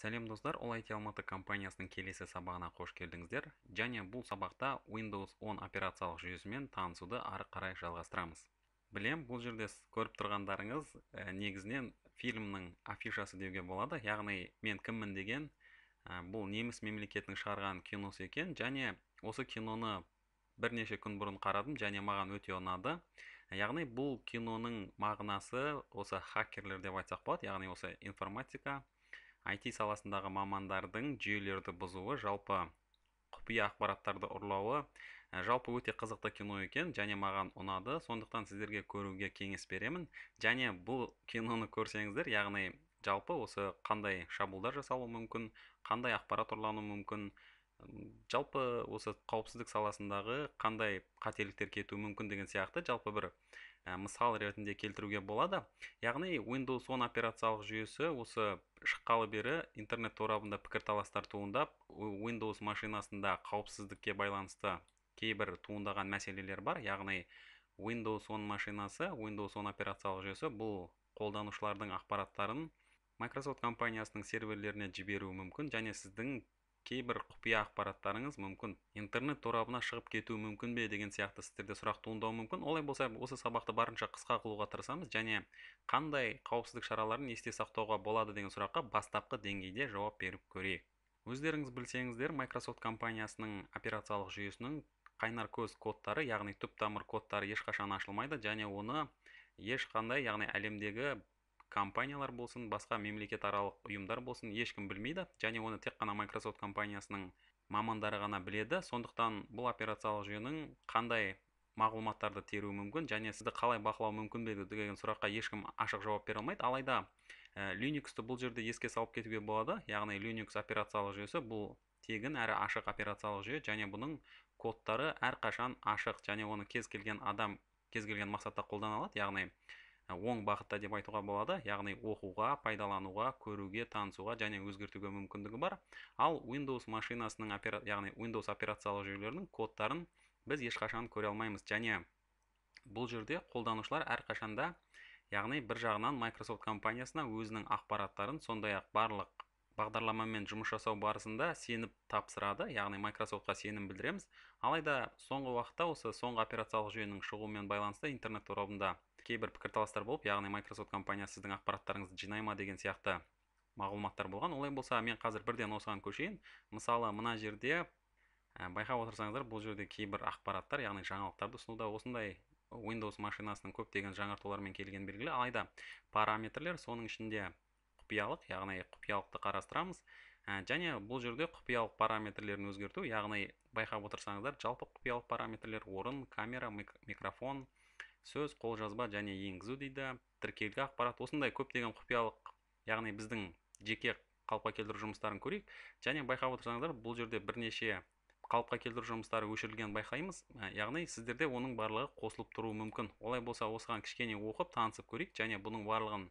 сәлем достар ол IT алматы компаниясының келесі сабағына қош келдіңіздер және бұл сабақта windows 10 операциялық жүйесімен танысуды ары қарай жалғастырамыз білем бұл жерде көріп тұрғандарыңыз э, негізінен фильмнің афишасы деуге болады яғни мен кіммін деген э, бұл неміс мемлекетінің шығарған киносы екен және осы киноны бірнеше күн бұрын қарадым және маған өте ұнады яғни бұл киноның мағынасы осы хакерлер деп айтсақ болады яғни осы информатика IT саласындағы мамандардың жүйелерді бұзуы жалпы құпия ақпараттарды ұрлауы ә, жалпы өте қызықты кино екен және маған ұнады сондықтан сіздерге көруге кеңес беремін және бұл киноны көрсеңіздер яғни жалпы осы қандай шабуылдар жасалуы мүмкін қандай ақпарат ұрлануы мүмкін жалпы осы қауіпсіздік саласындағы қандай қателіктер кетуі мүмкін деген сияқты жалпы бір Э, мысал ретінде келтіруге болады яғни Windows 10 операциялық жүйесі осы шыққалы бері интернет торабында пікірталастар туындап Windows машинасында қауіпсіздікке байланысты кейбір туындаған мәселелер бар яғни Windows 10 машинасы Windows 10 операциялық жүйесі бұл қолданушылардың ақпараттарын Microsoft компаниясының серверлеріне жіберуі мүмкін және сіздің кейбір құпия ақпараттарыңыз мүмкін интернет торабына шығып кетуі мүмкін бе деген сияқты сіздерде сұрақ туындауы мүмкін олай болса осы сабақты барынша қысқа қылуға тырысамыз және қандай қауіпсіздік шараларын есте сақтауға болады деген сұраққа бастапқы деңгейде жауап беріп көрейік өздеріңіз білсеңіздер Microsoft компаниясының операциялық жүйесінің қайнар көз кодтары яғни түп тамыр кодтары ешқашан ашылмайды және оны ешқандай яғни әлемдегі компаниялар болсын басқа мемлекетаралық ұйымдар болсын ешкім білмейді және оны тек қана microsoft компаниясының мамандары ғана біледі сондықтан бұл операциялық жүйенің қандай мағлұматтарды теруі мүмкін және сізді қалай бақылау мүмкін бе деген сұраққа ешкім ашық жауап бере алмайды алайда ә, Linuxті бұл жерде еске салып кетуге болады яғни Linux операциялық жүйесі бұл тегін әрі ашық операциялық жүйе және бұның кодтары әрқашан ашық және оны кез келген адам кез келген мақсатта қолдана алады яғни Ә, оң бағытта деп айтуға болады яғни оқуға пайдалануға көруге танысуға және өзгертуге мүмкіндігі бар ал windows машинасының опера... яғни windows операциялық жүйелерінің кодтарын біз ешқашан көре алмаймыз және бұл жерде қолданушылар әрқашанда яғни бір жағынан Microsoft компаниясына өзінің ақпараттарын сондай-ақ барлық бағдарламамен жұмыс жасау барысында сеніп тапсырады яғни Microsoftқа сенім білдіреміз алайда соңғы уақытта осы соңғы операциялық жүйенің шығуымен байланысты интернет торабында кейбір пікірталастар болып яғни microsoft компания сіздің ақпараттарыңызды жинай ма деген сияқты мағлұматтар болған олай болса мен қазір бірден осыған көшейін мысалы мына жерде байқап отырсаңыздар бұл жерде кейбір ақпараттар яғни жаңалықтарды ұсынуда осындай Windows машинасының көптеген жаңартулармен келген белгілі алайда параметрлер соның ішінде құпиялық яғни құпиялықты қарастырамыз және бұл жерде құпиялық параметрлерін өзгерту яғни байқап отырсаңыздар жалпы құпиялық параметрлер орын камера микрофон сөз қолжазба және енгізу дейді тіркелгі ақпарат осындай көптеген құпиялық яғни біздің жеке қалыпқа келтіру жұмыстарын көрейік және байқап отырсаңыздар бұл жерде бірнеше қалыпқа келтіру жұмыстары өшірілгенін байқаймыз ә, яғни сіздерде оның барлығы қосылып тұруы мүмкін олай болса осыған кішкене оқып танысып көрейік және бұның барлығын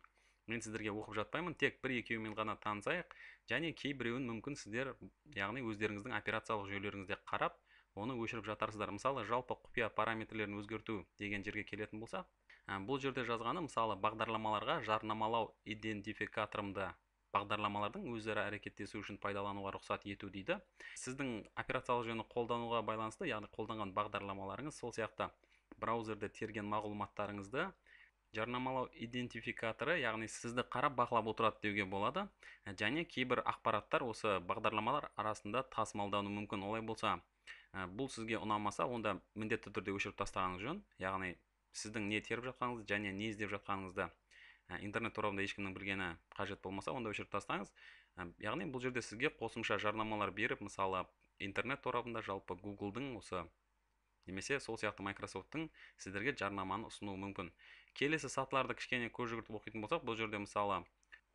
мен сіздерге оқып жатпаймын тек бір екеуімен ғана танысайық және кейбіреуін мүмкін сіздер яғни өздеріңіздің операциялық жүйелеріңізде қарап оны өшіріп жатарсыздар мысалы жалпы құпия параметрлерін өзгерту деген жерге келетін болсақ бұл жерде жазғаны мысалы бағдарламаларға жарнамалау идентификаторымды бағдарламалардың өзара әрекеттесу үшін пайдалануға рұқсат ету дейді сіздің операциялық жүйені қолдануға байланысты яғни қолданған бағдарламаларыңыз сол сияқты браузерде терген мағлұматтарыңызды жарнамалау идентификаторы яғни сізді қарап бақылап отырады деуге болады және кейбір ақпараттар осы бағдарламалар арасында тасымалдануы мүмкін олай болса Ә, бұл сізге ұнамаса онда міндетті түрде өшіріп тастағаныңыз жөн яғни сіздің не теріп жатқаныңызды, және не іздеп жатқаныңызды ә, интернет торабында ешкімнің білгені қажет болмаса онда өшіріп тастаңыз ә, яғни бұл жерде сізге қосымша жарнамалар беріп мысалы интернет торабында жалпы гуглдың осы немесе сол сияқты майкрософттың сіздерге жарнаманы ұсынуы мүмкін келесі сатыларды кішкене көз жүгіртіп оқитын болсақ бұл жерде мысалы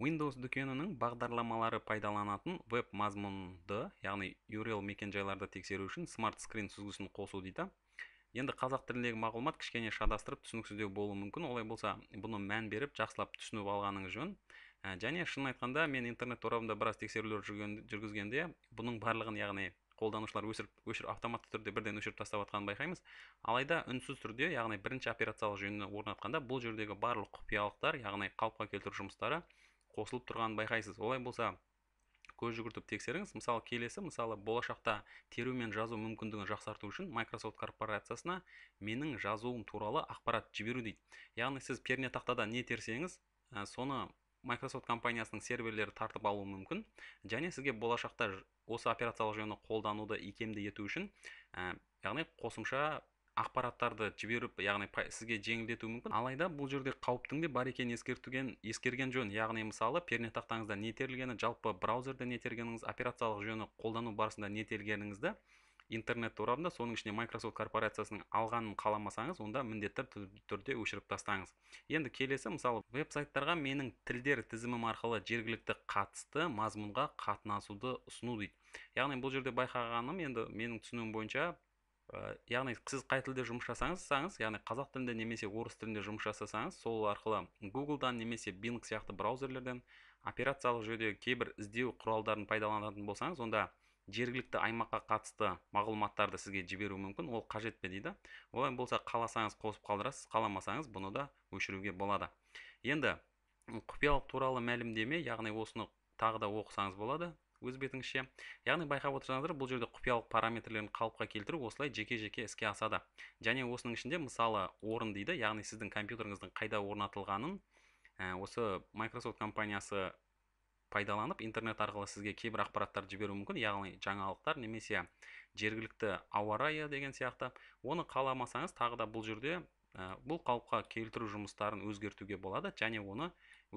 Windows дүкенінің бағдарламалары пайдаланатын веб мазмұнды яғни URL мекенжайларды тексеру үшін Smart Screen сүзгісін қосу дейді енді қазақ тіліндегі мағлұмат кішкене шадастырып түсініксіздеу болуы мүмкін олай болса бұны мән беріп жақсылап түсініп алғаныңыз жөн ә, және шын айтқанда мен интернет торабында біраз тексерулер жүргізгенде бұның барлығын яғни қолданушылар өсіріп өшіріп автоматты түрде бірден өшіріп тастап жатқанын байқаймыз алайда үнсіз түрде яғни бірінші операциялық жүйені орнатқанда бұл жердегі барлық құпиялықтар яғни қалыпқа келтіру жұмыстары қосылып тұрғанын байқайсыз олай болса көз жүгіртіп тексеріңіз мысалы келесі мысалы болашақта теру мен жазу мүмкіндігін жақсарту үшін microsoft корпорациясына менің жазуым туралы ақпарат жіберу дейді яғни сіз тақтада не терсеңіз соны Microsoft компаниясының серверлері тартып алуы мүмкін және сізге болашақта осы операциялық жүйені қолдануды икемді ету үшін ә, яғни қосымша ақпараттарды жіберіп яғни сізге жеңілдетуі мүмкін алайда бұл жерде қауіптің де бар екенін ескертуген ескерген жөн яғни мысалы пернетақтаңызда не терілгені жалпы браузерде не тергеніңіз операциялық жүйені қолдану барысында не тергеніңізді интернет торабында соның ішінде microsoft корпорациясының алғанын қаламасаңыз онда міндетті түрде өшіріп тастаңыз енді келесі мысалы веб сайттарға менің тілдер тізімім арқылы жергілікті қатысты мазмұнға қатынасуды ұсыну дейді яғни бұл жерде байқағаным енді менің түсінуім бойынша ә, яғни сіз қай тілде жұмыс жасасаңыз яғни қазақ тілінде немесе орыс тілінде жұмыс жасасаңыз сол арқылы гуглдан немесе бинг сияқты браузерлерден операциялық жүйедегі кейбір іздеу құралдарын пайдаланатын болсаңыз онда жергілікті аймаққа қатысты мағлұматтарды сізге жіберуі мүмкін ол қажет пе дейді олай болса қаласаңыз қосып қалдырасыз қаламасаңыз бұны да өшіруге болады енді құпиялық туралы мәлімдеме яғни осыны тағы да оқысаңыз болады өз бетіңізше яғни байқап отырсаңыздар бұл жерде құпиялық параметрлерін қалыпқа келтіру осылай жеке жеке іске асады және осының ішінде мысалы орын дейді яғни сіздің компьютеріңіздің қайда орнатылғанын ә, осы microsoft компаниясы пайдаланып интернет арқылы сізге кейбір ақпараттар жіберуі мүмкін яғни жаңалықтар немесе жергілікті ауа райы деген сияқты оны қаламасаңыз тағы да бұл жерде Э, бұл қалыпқа келтіру жұмыстарын өзгертуге болады және оны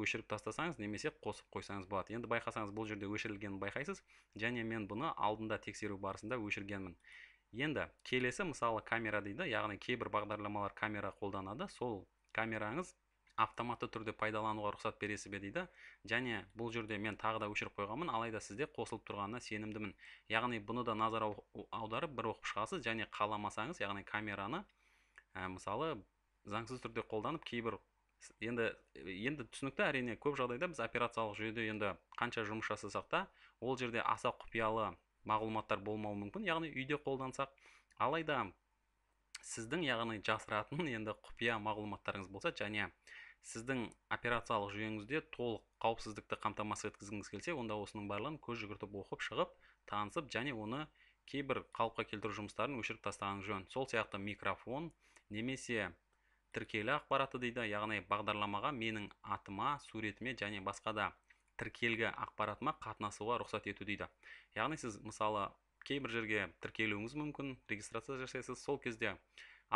өшіріп тастасаңыз немесе қосып қойсаңыз болады енді байқасаңыз бұл жерде өшірілгенін байқайсыз және мен бұны алдында тексеру барысында өшіргенмін енді келесі мысалы камера дейді яғни кейбір бағдарламалар камера қолданады сол камераңыз автоматты түрде пайдалануға рұқсат бересіз бе дейді және бұл жерде мен тағы да өшіріп қойғанмын алайда сізде қосылып тұрғанына сенімдімін яғни бұны да назар аударып бір оқып шығасыз және қаламасаңыз яғни камераны ә, мысалы заңсыз түрде қолданып кейбір енді енді түсінікті әрине көп жағдайда біз операциялық жүйеде енді қанша жұмыс жасасақ та ол жерде аса құпиялы мағлұматтар болмауы мүмкін яғни үйде қолдансақ алайда сіздің яғни жасыратын енді құпия мағлұматтарыңыз болса және сіздің операциялық жүйеңізде толық қауіпсіздікті қамтамасыз еткізгіңіз келсе онда осының барлығын көз жүгіртіп оқып шығып танысып және оны кейбір қалыпқа келтіру жұмыстарын өшіріп тастаған жөн сол сияқты микрофон немесе тіркелі ақпараты дейді яғни бағдарламаға менің атыма суретіме және басқа да тіркелгі ақпаратыма қатынасуға рұқсат ету дейді яғни сіз мысалы кейбір жерге тіркелуіңіз мүмкін регистрация жасайсыз сол кезде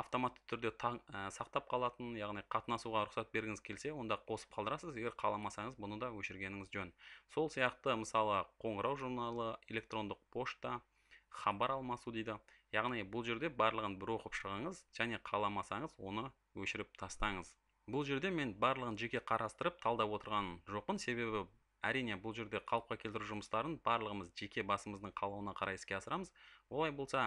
автоматты түрде ә, сақтап қалатын яғни қатынасуға рұқсат бергіңіз келсе онда қосып қалдырасыз егер қаламасаңыз бұны да өшіргеніңіз жөн сол сияқты мысалы қоңырау журналы электрондық пошта хабар алмасу дейді яғни бұл жерде барлығын бір оқып шығыңыз және қаламасаңыз оны өшіріп тастаңыз бұл жерде мен барлығын жеке қарастырып талдап отырған жоқпын себебі әрине бұл жерде қалыпқа келтіру жұмыстарын барлығымыз жеке басымыздың қалауына қарай іске асырамыз олай болса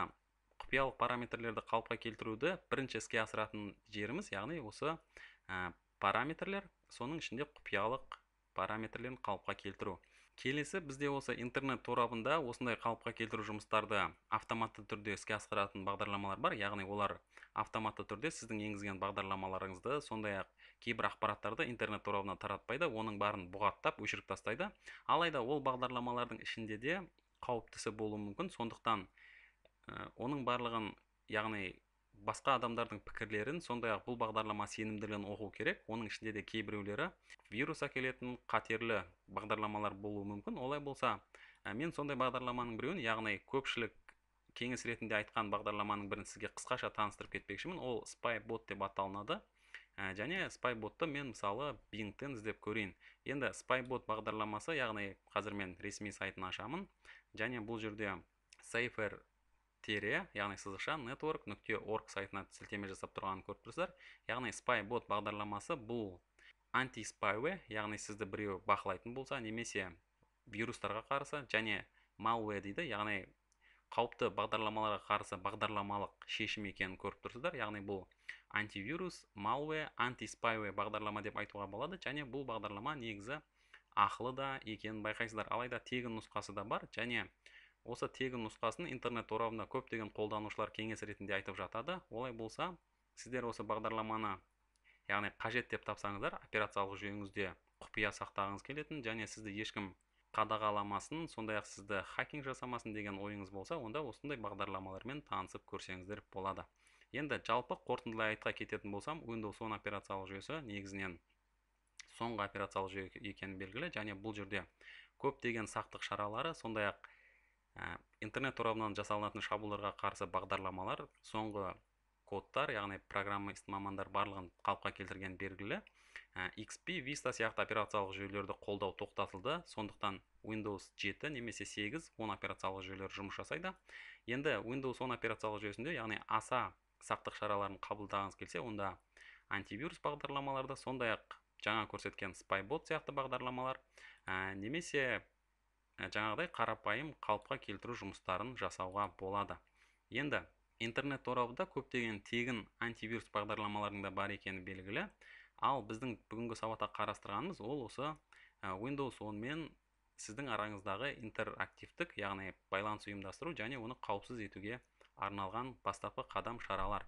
құпиялық параметрлерді қалыпқа келтіруді бірінші іске асыратын жеріміз яғни осы ә, параметрлер соның ішінде құпиялық параметрлерін қалыпқа келтіру келесі бізде осы интернет торабында осындай қалыпқа келтіру жұмыстарды автоматты түрде іске асыратын бағдарламалар бар яғни олар автоматты түрде сіздің енгізген бағдарламаларыңызды сондай ақ кейбір ақпараттарды интернет торабына таратпайды оның барын бұғаттап өшіріп тастайды алайда ол бағдарламалардың ішінде де қауіптісі болуы мүмкін сондықтан оның барлығын яғни басқа адамдардың пікірлерін сондай ақ бұл бағдарлама сенімділігін оқу керек оның ішінде де кейбіреулері вирус әкелетін қатерлі бағдарламалар болуы мүмкін олай болса мен сондай бағдарламаның біреуін яғни көпшілік кеңес ретінде айтқан бағдарламаның бірін сізге қысқаша таныстырып кетпекшімін ол спайбот деп аталынады ә, және спайботты мен мысалы бингтен іздеп көрейін енді спайбот бағдарламасы яғни қазір мен ресми сайтын ашамын және бұл жерде сейфер тире яғни сызықша network нүкте орг сайтына сілтеме жасап тұрғанын көріп тұрсыздар яғни spybot бағдарламасы бұл анти spyware яғни сізді біреу бақылайтын болса немесе вирустарға қарсы және malware дейді яғни қауіпті бағдарламаларға қарсы бағдарламалық шешім екенін көріп тұрсыздар яғни бұл антивирус malware анти spyware бағдарлама деп айтуға болады және бұл бағдарлама негізі ақылы да екенін байқайсыздар алайда тегін нұсқасы да бар және осы тегін нұсқасын интернет торабында көптеген қолданушылар кеңес ретінде айтып жатады олай болса сіздер осы бағдарламаны яғни қажет деп тапсаңыздар операциялық жүйеңізде құпия сақтағыңыз келетін және сізді ешкім қадағаламасын сондай ақ сізді хакинг жасамасын деген ойыңыз болса онда осындай бағдарламалармен танысып көрсеңіздер болады енді жалпы қорытындылай айтқа кететін болсам Windows 10 операциялық жүйесі негізінен соңғы операциялық жүйе екені белгілі және бұл жерде көптеген сақтық шаралары сондай ақ интернет торабынан жасалынатын шабуылдарға қарсы бағдарламалар соңғы кодтар яғни программист мамандар барлығын қалыпқа келтірген белгілі xp vista сияқты операциялық жүйелерді қолдау тоқтатылды сондықтан windows 7 немесе 8 10 операциялық жүйелер жұмыс жасайды енді windows он операциялық жүйесінде яғни аса сақтық шараларын қабылдағыңыз келсе онда антивирус бағдарламаларды сондай ақ жаңа көрсеткен spybot сияқты бағдарламалар немесе Ә, жаңағыдай қарапайым қалыпқа келтіру жұмыстарын жасауға болады енді интернет торабында көптеген тегін антивирус бағдарламалардың да бар екені белгілі ал біздің бүгінгі сабақта қарастырғанымыз ол осы ә, Windows 10 мен сіздің араңыздағы интерактивтік яғни байланыс ұйымдастыру және оны қауіпсіз етуге арналған бастапқы қадам шаралар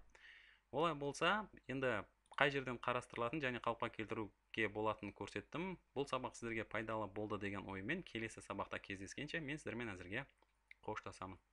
олай болса енді қай жерден қарастырылатын және қалыпқа келтіруге болатынын көрсеттім бұл сабақ сіздерге пайдалы болды деген оймен келесі сабақта кездескенше мен сіздермен әзірге қоштасамын